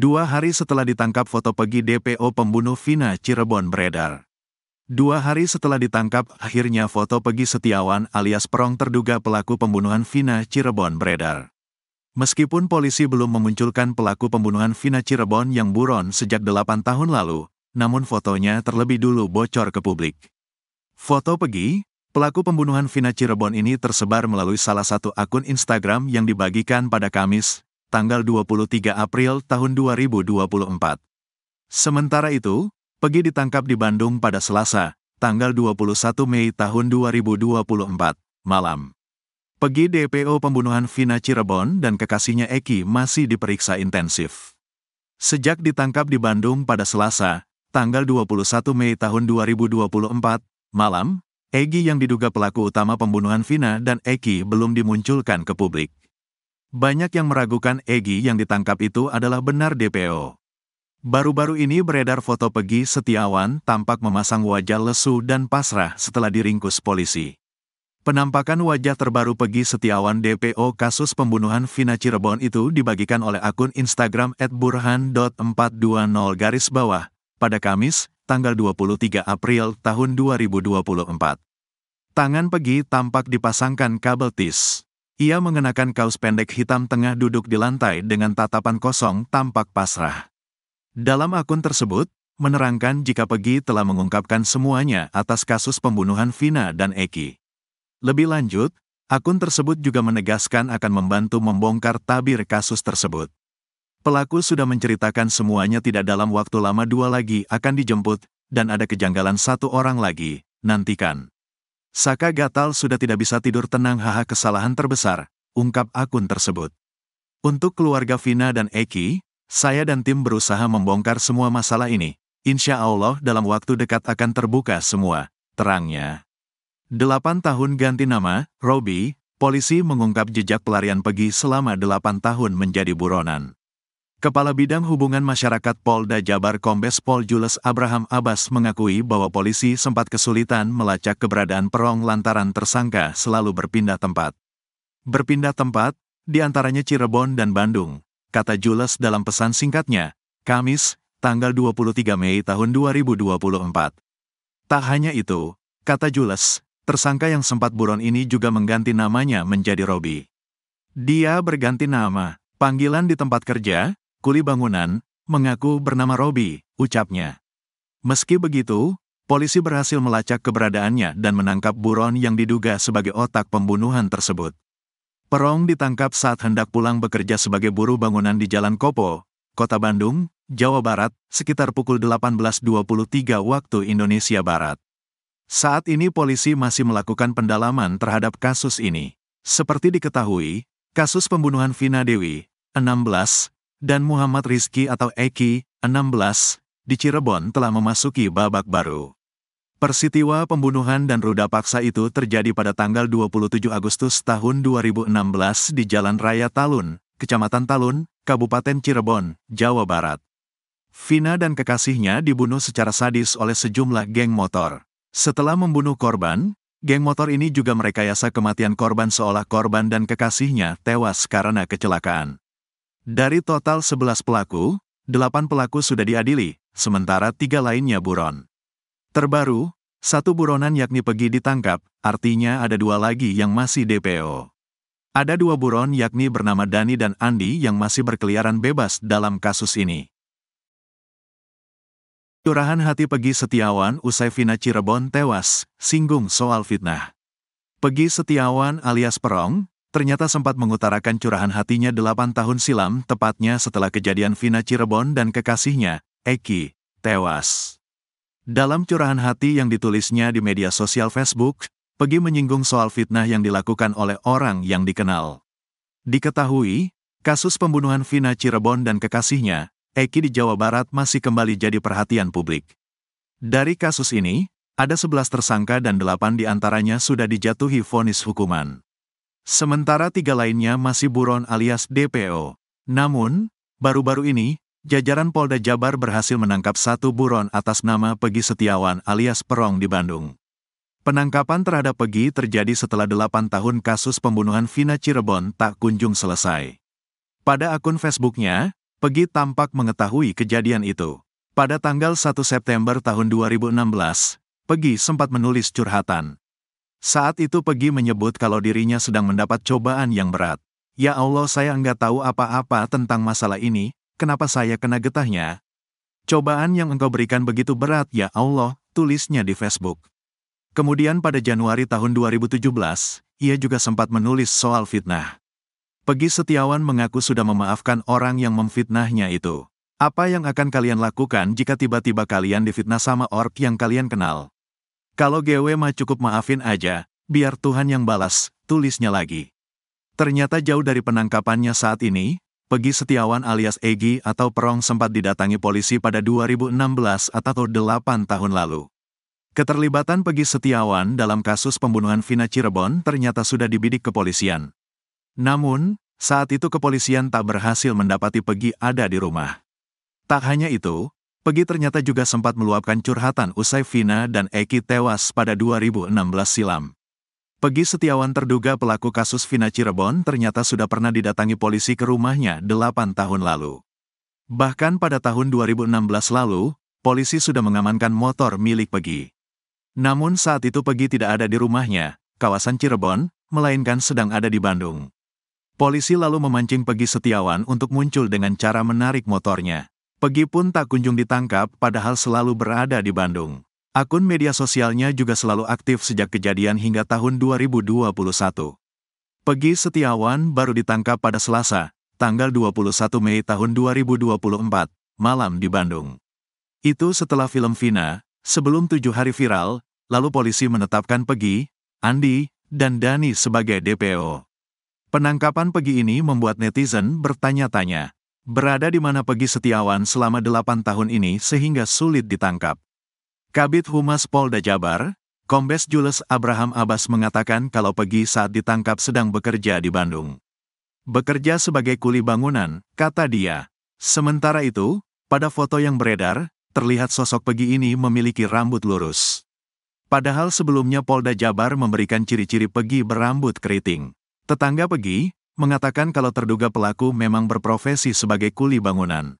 Dua hari setelah ditangkap foto Pegi DPO pembunuh Vina Cirebon beredar. Dua hari setelah ditangkap, akhirnya foto Pegi Setiawan alias Perong terduga pelaku pembunuhan Vina Cirebon beredar. Meskipun polisi belum memunculkan pelaku pembunuhan Vina Cirebon yang buron sejak delapan tahun lalu, namun fotonya terlebih dulu bocor ke publik. Foto Pegi, Pelaku pembunuhan Vina Cirebon ini tersebar melalui salah satu akun Instagram yang dibagikan pada Kamis, tanggal 23 April tahun 2024. Sementara itu, Pegi ditangkap di Bandung pada Selasa, tanggal 21 Mei tahun 2024, malam. Pegi DPO pembunuhan Vina Cirebon dan kekasihnya Eki masih diperiksa intensif. Sejak ditangkap di Bandung pada Selasa, tanggal 21 Mei tahun 2024, malam, Egi yang diduga pelaku utama pembunuhan Vina dan Eki belum dimunculkan ke publik. Banyak yang meragukan Egi yang ditangkap itu adalah benar DPO. Baru-baru ini beredar foto Pegi Setiawan tampak memasang wajah lesu dan pasrah setelah diringkus polisi. Penampakan wajah terbaru Pegi Setiawan DPO kasus pembunuhan Vina Cirebon itu dibagikan oleh akun Instagram @burhan.420 garis bawah pada Kamis, tanggal 23 April tahun 2024. Tangan Pegi tampak dipasangkan kabel tis. Ia mengenakan kaos pendek hitam tengah duduk di lantai dengan tatapan kosong tampak pasrah. Dalam akun tersebut, menerangkan jika Pegi telah mengungkapkan semuanya atas kasus pembunuhan Vina dan Eki. Lebih lanjut, akun tersebut juga menegaskan akan membantu membongkar tabir kasus tersebut. Pelaku sudah menceritakan semuanya tidak dalam waktu lama dua lagi akan dijemput, dan ada kejanggalan satu orang lagi, nantikan. Saka Gatal sudah tidak bisa tidur tenang haha kesalahan terbesar, ungkap akun tersebut. Untuk keluarga Vina dan Eki, saya dan tim berusaha membongkar semua masalah ini. Insya Allah dalam waktu dekat akan terbuka semua, terangnya. Delapan tahun ganti nama, Robi, polisi mengungkap jejak pelarian pergi selama delapan tahun menjadi buronan. Kepala Bidang Hubungan Masyarakat Polda Jabar Kombes Pol Jules Abraham Abbas mengakui bahwa polisi sempat kesulitan melacak keberadaan perong lantaran tersangka selalu berpindah tempat. Berpindah tempat, di antaranya Cirebon dan Bandung, kata Jules dalam pesan singkatnya, Kamis, tanggal 23 Mei tahun 2024. Tak hanya itu, kata Jules, tersangka yang sempat buron ini juga mengganti namanya menjadi Robi. Dia berganti nama, panggilan di tempat kerja, kuli bangunan, mengaku bernama Robi, ucapnya. Meski begitu, polisi berhasil melacak keberadaannya dan menangkap buron yang diduga sebagai otak pembunuhan tersebut. Perong ditangkap saat hendak pulang bekerja sebagai buruh bangunan di Jalan Kopo, Kota Bandung, Jawa Barat, sekitar pukul 18.23 waktu Indonesia Barat. Saat ini polisi masih melakukan pendalaman terhadap kasus ini. Seperti diketahui, kasus pembunuhan Vina Dewi, 16, dan Muhammad Rizki atau Eki, 16, di Cirebon telah memasuki babak baru. Persitiwa pembunuhan dan ruda paksa itu terjadi pada tanggal 27 Agustus tahun 2016 di Jalan Raya Talun, Kecamatan Talun, Kabupaten Cirebon, Jawa Barat. Vina dan kekasihnya dibunuh secara sadis oleh sejumlah geng motor. Setelah membunuh korban, geng motor ini juga merekayasa kematian korban seolah korban dan kekasihnya tewas karena kecelakaan. Dari total 11 pelaku, 8 pelaku sudah diadili, sementara tiga lainnya buron. Terbaru, satu buronan yakni Pegi ditangkap, artinya ada dua lagi yang masih DPO. Ada dua buron yakni bernama Dani dan Andi yang masih berkeliaran bebas dalam kasus ini. Curahan hati Pegi Setiawan usai Vina Cirebon tewas, singgung soal fitnah. Pegi Setiawan alias Perong, ternyata sempat mengutarakan curahan hatinya delapan tahun silam tepatnya setelah kejadian Vina Cirebon dan kekasihnya, Eki, tewas. Dalam curahan hati yang ditulisnya di media sosial Facebook, Pegi menyinggung soal fitnah yang dilakukan oleh orang yang dikenal. Diketahui, kasus pembunuhan Vina Cirebon dan kekasihnya, Eki di Jawa Barat masih kembali jadi perhatian publik. Dari kasus ini, ada 11 tersangka dan 8 diantaranya sudah dijatuhi vonis hukuman. Sementara tiga lainnya masih buron alias DPO. Namun, baru-baru ini, jajaran Polda Jabar berhasil menangkap satu buron atas nama Pegi Setiawan alias Perong di Bandung. Penangkapan terhadap Pegi terjadi setelah delapan tahun kasus pembunuhan Vina Cirebon tak kunjung selesai. Pada akun Facebooknya, Pegi tampak mengetahui kejadian itu. Pada tanggal 1 September tahun 2016, Pegi sempat menulis curhatan. Saat itu Pegi menyebut kalau dirinya sedang mendapat cobaan yang berat. Ya Allah saya enggak tahu apa-apa tentang masalah ini, kenapa saya kena getahnya? Cobaan yang engkau berikan begitu berat ya Allah, tulisnya di Facebook. Kemudian pada Januari tahun 2017, ia juga sempat menulis soal fitnah. Pegi Setiawan mengaku sudah memaafkan orang yang memfitnahnya itu. Apa yang akan kalian lakukan jika tiba-tiba kalian difitnah sama ork yang kalian kenal? Kalau GW mah cukup maafin aja, biar Tuhan yang balas, tulisnya lagi. Ternyata jauh dari penangkapannya saat ini, Pegi Setiawan alias Egi atau Perong sempat didatangi polisi pada 2016 atau 8 tahun lalu. Keterlibatan Pegi Setiawan dalam kasus pembunuhan Vina Cirebon ternyata sudah dibidik kepolisian. Namun, saat itu kepolisian tak berhasil mendapati Pegi ada di rumah. Tak hanya itu, Pegi ternyata juga sempat meluapkan curhatan usai Vina dan Eki tewas pada 2016 silam. Pegi Setiawan terduga pelaku kasus Vina Cirebon ternyata sudah pernah didatangi polisi ke rumahnya 8 tahun lalu. Bahkan pada tahun 2016 lalu, polisi sudah mengamankan motor milik Pegi. Namun saat itu Pegi tidak ada di rumahnya, kawasan Cirebon, melainkan sedang ada di Bandung. Polisi lalu memancing Pegi Setiawan untuk muncul dengan cara menarik motornya. Pegi pun tak kunjung ditangkap padahal selalu berada di Bandung. Akun media sosialnya juga selalu aktif sejak kejadian hingga tahun 2021. Pegi Setiawan baru ditangkap pada Selasa, tanggal 21 Mei tahun 2024, malam di Bandung. Itu setelah film Vina, sebelum tujuh hari viral, lalu polisi menetapkan Pegi, Andi, dan Dani sebagai DPO. Penangkapan Pegi ini membuat netizen bertanya-tanya, berada di mana Pegi Setiawan selama delapan tahun ini sehingga sulit ditangkap. Kabit Humas Polda Jabar, Kombes Jules Abraham Abbas mengatakan kalau Pegi saat ditangkap sedang bekerja di Bandung. Bekerja sebagai kuli bangunan, kata dia. Sementara itu, pada foto yang beredar, terlihat sosok Pegi ini memiliki rambut lurus. Padahal sebelumnya Polda Jabar memberikan ciri-ciri Pegi berambut keriting. Tetangga Pegi, mengatakan kalau terduga pelaku memang berprofesi sebagai kuli bangunan.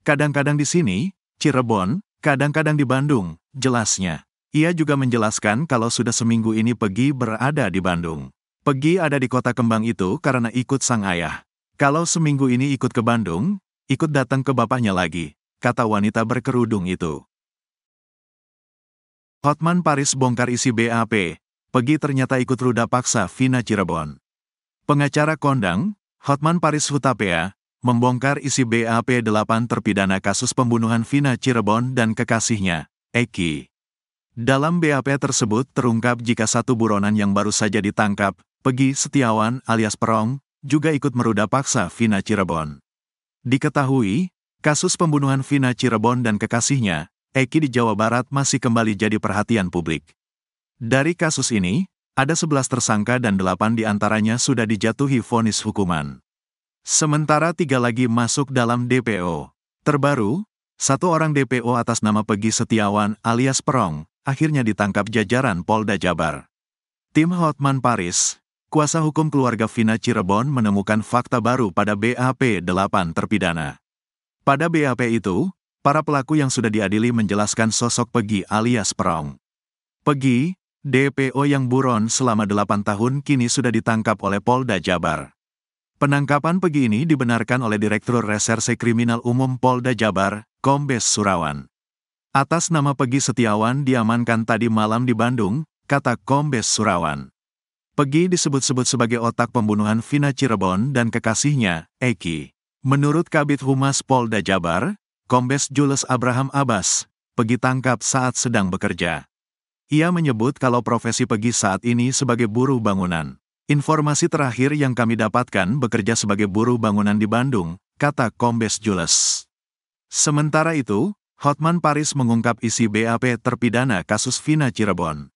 Kadang-kadang di sini, Cirebon, kadang-kadang di Bandung, jelasnya. Ia juga menjelaskan kalau sudah seminggu ini pergi berada di Bandung. Pergi ada di kota kembang itu karena ikut sang ayah. Kalau seminggu ini ikut ke Bandung, ikut datang ke bapaknya lagi, kata wanita berkerudung itu. Hotman Paris bongkar isi BAP, pergi ternyata ikut ruda paksa Vina Cirebon. Pengacara kondang, Hotman Paris Hutapea, membongkar isi BAP 8 terpidana kasus pembunuhan Vina Cirebon dan kekasihnya, Eki. Dalam BAP tersebut terungkap jika satu buronan yang baru saja ditangkap, Pegi Setiawan alias Perong, juga ikut meruda paksa Vina Cirebon. Diketahui, kasus pembunuhan Vina Cirebon dan kekasihnya, Eki di Jawa Barat masih kembali jadi perhatian publik. Dari kasus ini, ada sebelas tersangka dan 8 diantaranya sudah dijatuhi vonis hukuman. Sementara tiga lagi masuk dalam DPO. Terbaru, satu orang DPO atas nama Pegi Setiawan alias Perong, akhirnya ditangkap jajaran Polda Jabar. Tim Hotman Paris, kuasa hukum keluarga Vina Cirebon menemukan fakta baru pada BAP 8 terpidana. Pada BAP itu, para pelaku yang sudah diadili menjelaskan sosok Pegi alias Perong. Pegi, DPO yang buron selama 8 tahun kini sudah ditangkap oleh Polda Jabar. Penangkapan pegi ini dibenarkan oleh Direktur Reserse Kriminal Umum Polda Jabar, Kombes Surawan. Atas nama Pegi Setiawan diamankan tadi malam di Bandung, kata Kombes Surawan. Pegi disebut-sebut sebagai otak pembunuhan Vina Cirebon dan kekasihnya, Eki. Menurut Kabit Humas Polda Jabar, Kombes Jules Abraham Abbas, Pegi tangkap saat sedang bekerja. Ia menyebut kalau profesi Pegi saat ini sebagai buruh bangunan. Informasi terakhir yang kami dapatkan bekerja sebagai buruh bangunan di Bandung, kata Kombes Jules. Sementara itu, Hotman Paris mengungkap isi BAP terpidana kasus Vina Cirebon.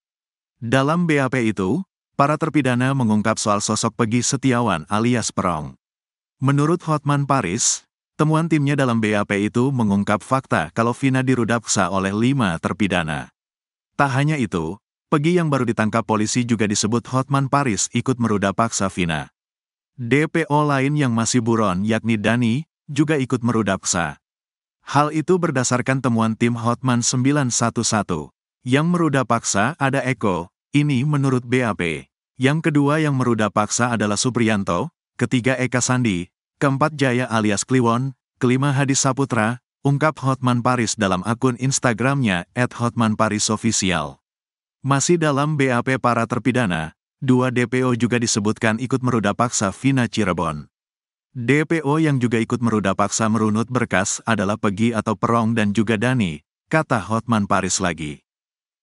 Dalam BAP itu, para terpidana mengungkap soal sosok Pegi Setiawan alias Perong. Menurut Hotman Paris, temuan timnya dalam BAP itu mengungkap fakta kalau Vina dirudaksa oleh lima terpidana. Tak hanya itu, Pegi yang baru ditangkap polisi juga disebut Hotman Paris ikut meruda paksa Vina. DPO lain yang masih buron yakni Dani, juga ikut meruda paksa. Hal itu berdasarkan temuan tim Hotman 911. Yang meruda paksa ada Eko, ini menurut BAP. Yang kedua yang meruda paksa adalah Suprianto, ketiga Eka Sandi, keempat Jaya alias Kliwon, kelima Hadi Saputra, ungkap Hotman Paris dalam akun Instagramnya @hotmanparisofficial. Masih dalam BAP para terpidana, dua DPO juga disebutkan ikut meruda paksa Vina Cirebon. DPO yang juga ikut meruda paksa merunut berkas adalah Pegi atau Perong dan juga Dani, kata Hotman Paris lagi.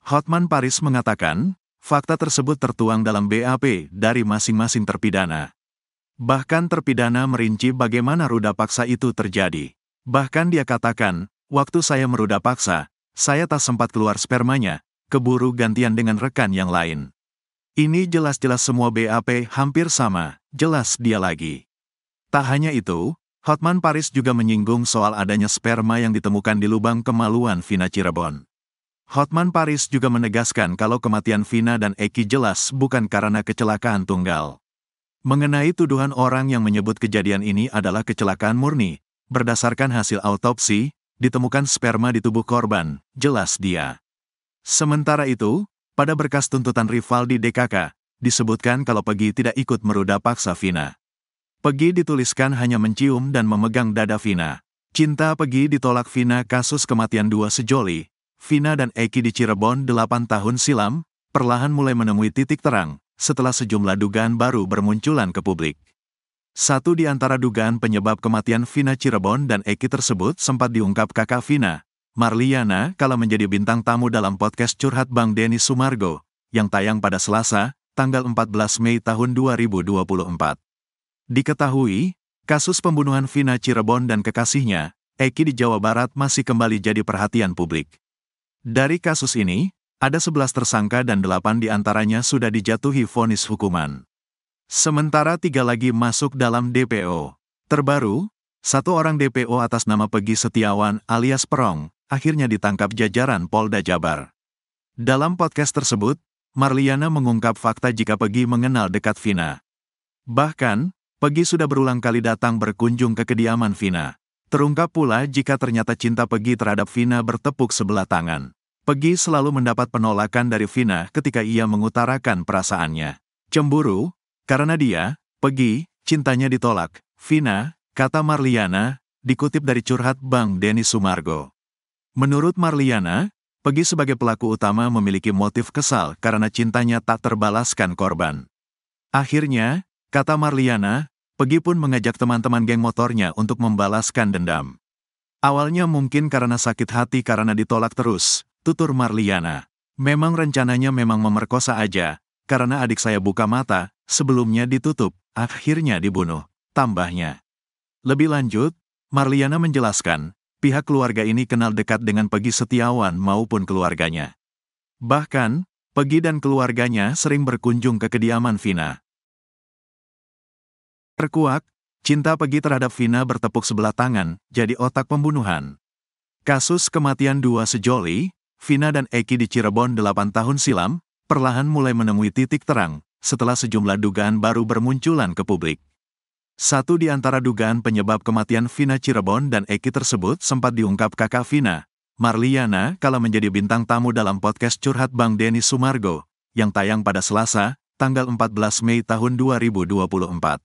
Hotman Paris mengatakan, fakta tersebut tertuang dalam BAP dari masing-masing terpidana. Bahkan terpidana merinci bagaimana ruda paksa itu terjadi. Bahkan dia katakan, waktu saya meruda paksa, saya tak sempat keluar spermanya, keburu gantian dengan rekan yang lain. Ini jelas-jelas semua BAP hampir sama, jelas dia lagi. Tak hanya itu, Hotman Paris juga menyinggung soal adanya sperma yang ditemukan di lubang kemaluan Vina Cirebon. Hotman Paris juga menegaskan kalau kematian Vina dan Eki jelas bukan karena kecelakaan tunggal. Mengenai tuduhan orang yang menyebut kejadian ini adalah kecelakaan murni, Berdasarkan hasil autopsi, ditemukan sperma di tubuh korban, jelas dia. Sementara itu, pada berkas tuntutan rival di DKK, disebutkan kalau Pegi tidak ikut meruda paksa Vina. Pegi dituliskan hanya mencium dan memegang dada Vina. Cinta Pegi ditolak Vina kasus kematian dua sejoli. Vina dan Eki di Cirebon 8 tahun silam, perlahan mulai menemui titik terang, setelah sejumlah dugaan baru bermunculan ke publik. Satu di antara dugaan penyebab kematian Vina Cirebon dan Eki tersebut sempat diungkap kakak Vina, Marliana, kala menjadi bintang tamu dalam podcast Curhat Bang Denny Sumargo, yang tayang pada Selasa, tanggal 14 Mei tahun 2024. Diketahui, kasus pembunuhan Vina Cirebon dan kekasihnya, Eki di Jawa Barat masih kembali jadi perhatian publik. Dari kasus ini, ada 11 tersangka dan 8 diantaranya sudah dijatuhi vonis hukuman. Sementara tiga lagi masuk dalam DPO. Terbaru, satu orang DPO atas nama Pegi Setiawan alias Perong, akhirnya ditangkap jajaran Polda Jabar. Dalam podcast tersebut, Marliana mengungkap fakta jika Pegi mengenal dekat Vina. Bahkan, Pegi sudah berulang kali datang berkunjung ke kediaman Vina. Terungkap pula jika ternyata cinta Pegi terhadap Vina bertepuk sebelah tangan. Pegi selalu mendapat penolakan dari Vina ketika ia mengutarakan perasaannya. Cemburu, karena dia, pergi, cintanya ditolak. Vina, kata Marliana, dikutip dari curhat Bang Denny Sumargo. Menurut Marliana, Pegi sebagai pelaku utama memiliki motif kesal karena cintanya tak terbalaskan korban. Akhirnya, kata Marliana, Pegi pun mengajak teman-teman geng motornya untuk membalaskan dendam. Awalnya mungkin karena sakit hati karena ditolak terus, tutur Marliana. Memang rencananya memang memerkosa aja, karena adik saya buka mata, Sebelumnya ditutup, akhirnya dibunuh, tambahnya. Lebih lanjut, Marliana menjelaskan, pihak keluarga ini kenal dekat dengan Pegi Setiawan maupun keluarganya. Bahkan, Pegi dan keluarganya sering berkunjung ke kediaman Vina. Terkuak, cinta Pegi terhadap Vina bertepuk sebelah tangan, jadi otak pembunuhan. Kasus kematian dua sejoli, Vina dan Eki di Cirebon 8 tahun silam, perlahan mulai menemui titik terang, setelah sejumlah dugaan baru bermunculan ke publik. Satu di antara dugaan penyebab kematian Vina Cirebon dan Eki tersebut sempat diungkap kakak Vina, Marliana, kala menjadi bintang tamu dalam podcast Curhat Bang Denny Sumargo, yang tayang pada Selasa, tanggal 14 Mei tahun 2024.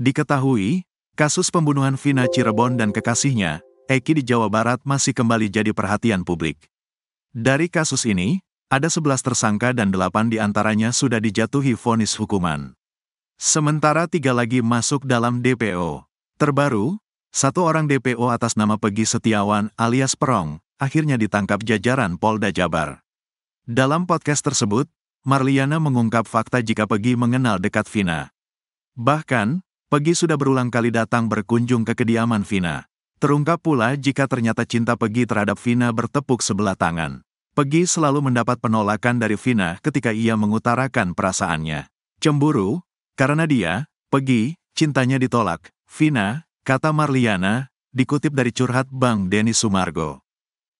Diketahui, kasus pembunuhan Vina Cirebon dan kekasihnya, Eki di Jawa Barat masih kembali jadi perhatian publik. Dari kasus ini, ada sebelas tersangka dan 8 diantaranya sudah dijatuhi vonis hukuman. Sementara tiga lagi masuk dalam DPO. Terbaru, satu orang DPO atas nama Pegi Setiawan alias Perong, akhirnya ditangkap jajaran Polda Jabar. Dalam podcast tersebut, Marliana mengungkap fakta jika Pegi mengenal dekat Vina. Bahkan, Pegi sudah berulang kali datang berkunjung ke kediaman Vina. Terungkap pula jika ternyata cinta Pegi terhadap Vina bertepuk sebelah tangan. Peggy selalu mendapat penolakan dari Vina ketika ia mengutarakan perasaannya. Cemburu? Karena dia, Peggy, cintanya ditolak. Vina, kata Marliana, dikutip dari curhat Bang Denny Sumargo.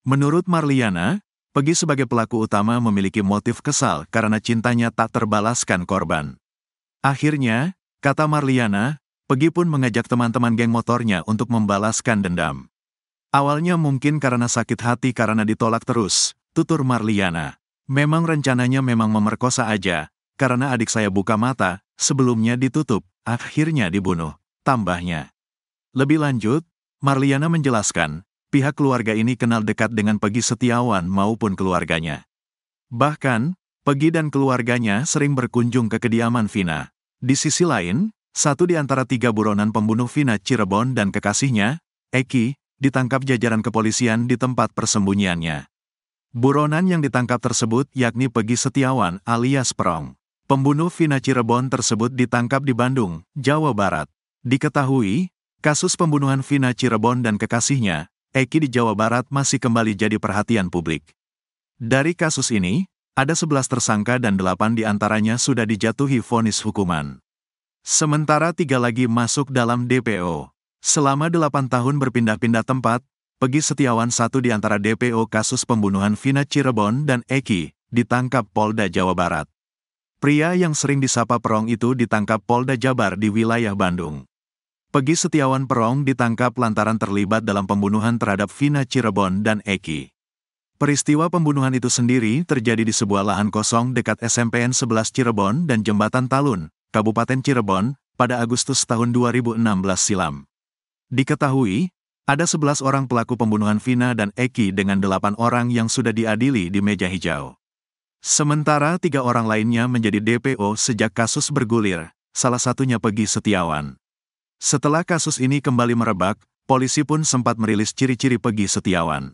Menurut Marliana, Peggy sebagai pelaku utama memiliki motif kesal karena cintanya tak terbalaskan korban. Akhirnya, kata Marliana, Peggy pun mengajak teman-teman geng motornya untuk membalaskan dendam. Awalnya mungkin karena sakit hati karena ditolak terus, Tutur Marliana. Memang rencananya memang memerkosa aja, karena adik saya buka mata, sebelumnya ditutup, akhirnya dibunuh. Tambahnya. Lebih lanjut, Marliana menjelaskan, pihak keluarga ini kenal dekat dengan Pegi Setiawan maupun keluarganya. Bahkan, Pegi dan keluarganya sering berkunjung ke kediaman Vina. Di sisi lain, satu di antara tiga buronan pembunuh Vina Cirebon dan kekasihnya, Eki, ditangkap jajaran kepolisian di tempat persembunyiannya. Buronan yang ditangkap tersebut yakni Pegi Setiawan alias Perong. Pembunuh Vina Cirebon tersebut ditangkap di Bandung, Jawa Barat. Diketahui, kasus pembunuhan Vina Cirebon dan kekasihnya, Eki di Jawa Barat masih kembali jadi perhatian publik. Dari kasus ini, ada 11 tersangka dan 8 diantaranya sudah dijatuhi vonis hukuman. Sementara tiga lagi masuk dalam DPO. Selama 8 tahun berpindah-pindah tempat, Pegi Setiawan satu di antara DPO kasus pembunuhan Vina Cirebon dan Eki, ditangkap Polda Jawa Barat. Pria yang sering disapa Perong itu ditangkap Polda Jabar di wilayah Bandung. Pegi Setiawan Perong ditangkap lantaran terlibat dalam pembunuhan terhadap Vina Cirebon dan Eki. Peristiwa pembunuhan itu sendiri terjadi di sebuah lahan kosong dekat SMPN 11 Cirebon dan Jembatan Talun, Kabupaten Cirebon, pada Agustus tahun 2016 silam. Diketahui, ada 11 orang pelaku pembunuhan Vina dan Eki dengan 8 orang yang sudah diadili di meja hijau. Sementara tiga orang lainnya menjadi DPO sejak kasus bergulir, salah satunya Pegi Setiawan. Setelah kasus ini kembali merebak, polisi pun sempat merilis ciri-ciri Pegi Setiawan.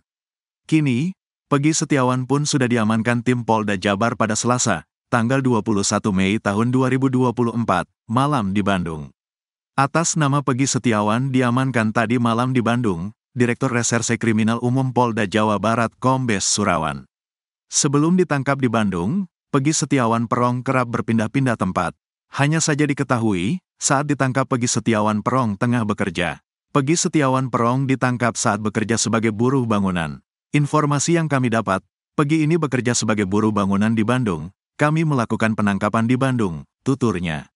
Kini, Pegi Setiawan pun sudah diamankan tim Polda Jabar pada Selasa, tanggal 21 Mei tahun 2024, malam di Bandung. Atas nama Pegi Setiawan diamankan tadi malam di Bandung, Direktur Reserse Kriminal Umum Polda Jawa Barat Kombes Surawan. Sebelum ditangkap di Bandung, Pegi Setiawan Perong kerap berpindah-pindah tempat. Hanya saja diketahui, saat ditangkap Pegi Setiawan Perong tengah bekerja. Pegi Setiawan Perong ditangkap saat bekerja sebagai buruh bangunan. Informasi yang kami dapat, Pegi ini bekerja sebagai buruh bangunan di Bandung. Kami melakukan penangkapan di Bandung, tuturnya.